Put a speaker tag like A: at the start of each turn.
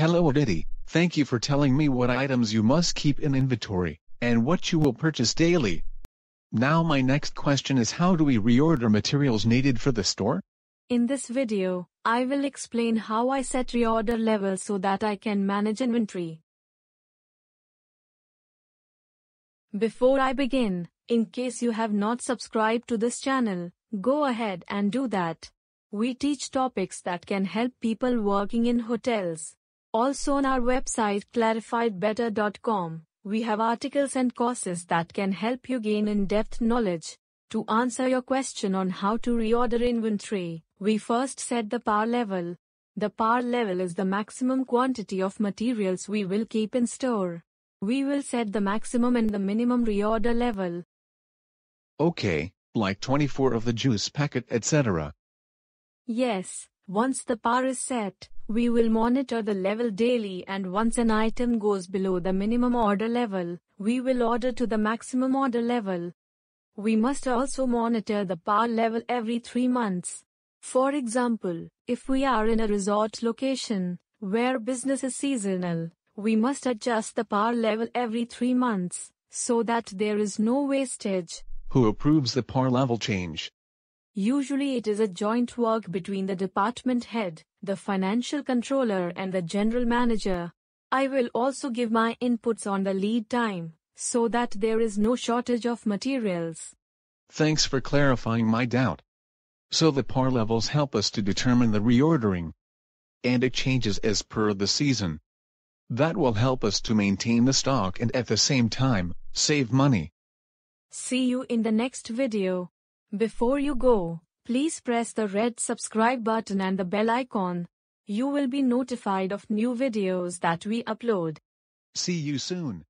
A: Hello Aditi, thank you for telling me what items you must keep in inventory, and what you will purchase daily. Now my next question is how do we reorder materials needed for the store?
B: In this video, I will explain how I set reorder levels so that I can manage inventory. Before I begin, in case you have not subscribed to this channel, go ahead and do that. We teach topics that can help people working in hotels, also on our website clarifiedbetter.com, we have articles and courses that can help you gain in-depth knowledge. To answer your question on how to reorder inventory, we first set the par level. The par level is the maximum quantity of materials we will keep in store. We will set the maximum and the minimum reorder level.
A: Okay, like 24 of the juice packet etc.
B: Yes, once the par is set, we will monitor the level daily and once an item goes below the minimum order level, we will order to the maximum order level. We must also monitor the par level every 3 months. For example, if we are in a resort location, where business is seasonal, we must adjust the par level every 3 months, so that there is no wastage.
A: Who approves the par level change?
B: Usually it is a joint work between the department head, the financial controller and the general manager. I will also give my inputs on the lead time, so that there is no shortage of materials.
A: Thanks for clarifying my doubt. So the par levels help us to determine the reordering. And it changes as per the season. That will help us to maintain the stock and at the same time, save money.
B: See you in the next video. Before you go, please press the red subscribe button and the bell icon. You will be notified of new videos that we upload.
A: See you soon.